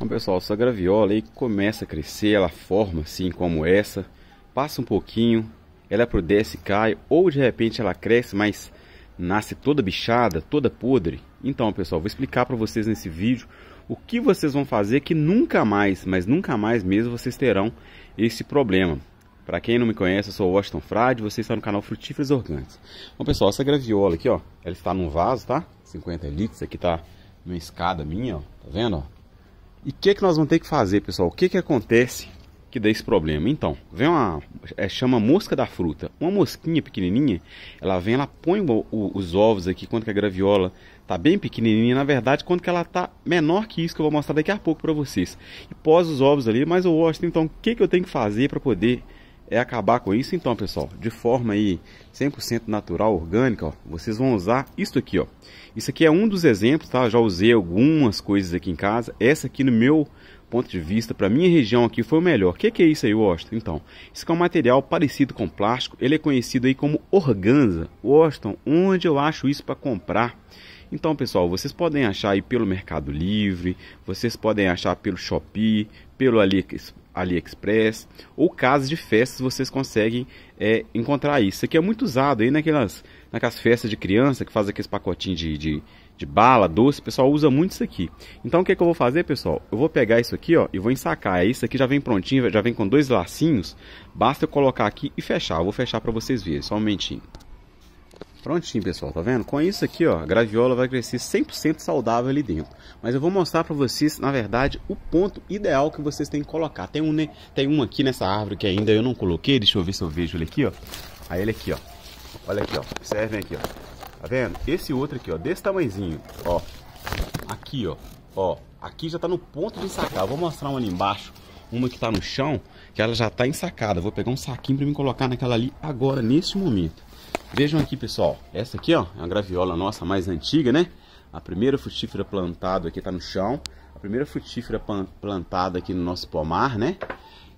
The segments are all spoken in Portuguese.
Bom pessoal, essa graviola aí começa a crescer, ela forma assim como essa, passa um pouquinho, ela apodrece é e cai, ou de repente ela cresce, mas nasce toda bichada, toda podre. Então pessoal, vou explicar para vocês nesse vídeo o que vocês vão fazer que nunca mais, mas nunca mais mesmo vocês terão esse problema. Para quem não me conhece, eu sou o Washington Frade, você está no canal Frutíferas Orgânicas. Bom pessoal, essa graviola aqui, ó, ela está num vaso, tá? 50 litros, aqui tá numa escada minha, ó, tá vendo, ó? E o que, que nós vamos ter que fazer, pessoal? O que, que acontece que dá esse problema? Então, vem uma. É, chama mosca da fruta. Uma mosquinha pequenininha, ela vem, ela põe o, o, os ovos aqui, quando que a graviola tá bem pequenininha, na verdade, quando que ela tá menor que isso, que eu vou mostrar daqui a pouco para vocês. E pós os ovos ali, mas eu gosto, então, o que, que eu tenho que fazer para poder é acabar com isso. Então, pessoal, de forma aí 100% natural, orgânica, ó, vocês vão usar isso aqui, ó. Isso aqui é um dos exemplos, tá? Eu já usei algumas coisas aqui em casa. Essa aqui no meu ponto de vista, para minha região aqui foi o melhor. que, que, é isso aí, Washington? Então, isso é um material parecido com plástico. Ele é conhecido aí como organza. Washington, onde eu acho isso para comprar? Então, pessoal, vocês podem achar aí pelo Mercado Livre, vocês podem achar pelo Shopee, pelo AliExpress AliExpress ou casas de festas vocês conseguem é, encontrar isso. Isso aqui é muito usado aí naquelas, naquelas festas de criança que faz aqueles pacotinhos de, de, de bala, doce, o pessoal usa muito isso aqui. Então o que, é que eu vou fazer, pessoal? Eu vou pegar isso aqui ó, e vou ensacar. É, isso aqui já vem prontinho, já vem com dois lacinhos, basta eu colocar aqui e fechar. Eu vou fechar para vocês verem, só um momentinho. Prontinho, pessoal, tá vendo? Com isso aqui, ó, a graviola vai crescer 100% saudável ali dentro. Mas eu vou mostrar para vocês, na verdade, o ponto ideal que vocês têm que colocar. Tem um, né? Tem um aqui nessa árvore que ainda eu não coloquei. Deixa eu ver se eu vejo ele aqui, ó. Aí ele aqui, ó. Olha aqui, ó. Observem aqui, ó. Tá vendo? Esse outro aqui, ó, desse tamanhozinho, ó. Aqui, ó. Ó, aqui já tá no ponto de sacar. Eu vou mostrar uma ali embaixo uma que tá no chão, que ela já tá ensacada. Vou pegar um saquinho para me colocar naquela ali agora, nesse momento. Vejam aqui, pessoal. Essa aqui, ó, é uma graviola nossa mais antiga, né? A primeira frutífera plantada aqui tá no chão. A primeira frutífera plantada aqui no nosso pomar, né?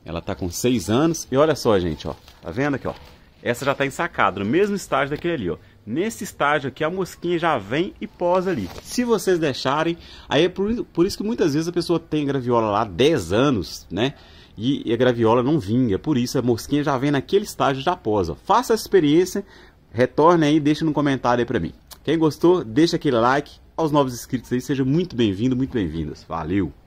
Ela tá com 6 anos. E olha só, gente, ó. Tá vendo aqui, ó? Essa já tá ensacada, no mesmo estágio daquele ali, ó. Nesse estágio aqui, a mosquinha já vem e posa ali. Se vocês deixarem, aí é por, por isso que muitas vezes a pessoa tem graviola lá 10 anos, né? e a graviola não vinga. Por isso, a mosquinha já vem naquele estágio já posa. Faça essa experiência, retorne aí, deixa no comentário aí para mim. Quem gostou, deixa aquele like. Aos novos inscritos aí, seja muito bem-vindo, muito bem-vindas. Valeu!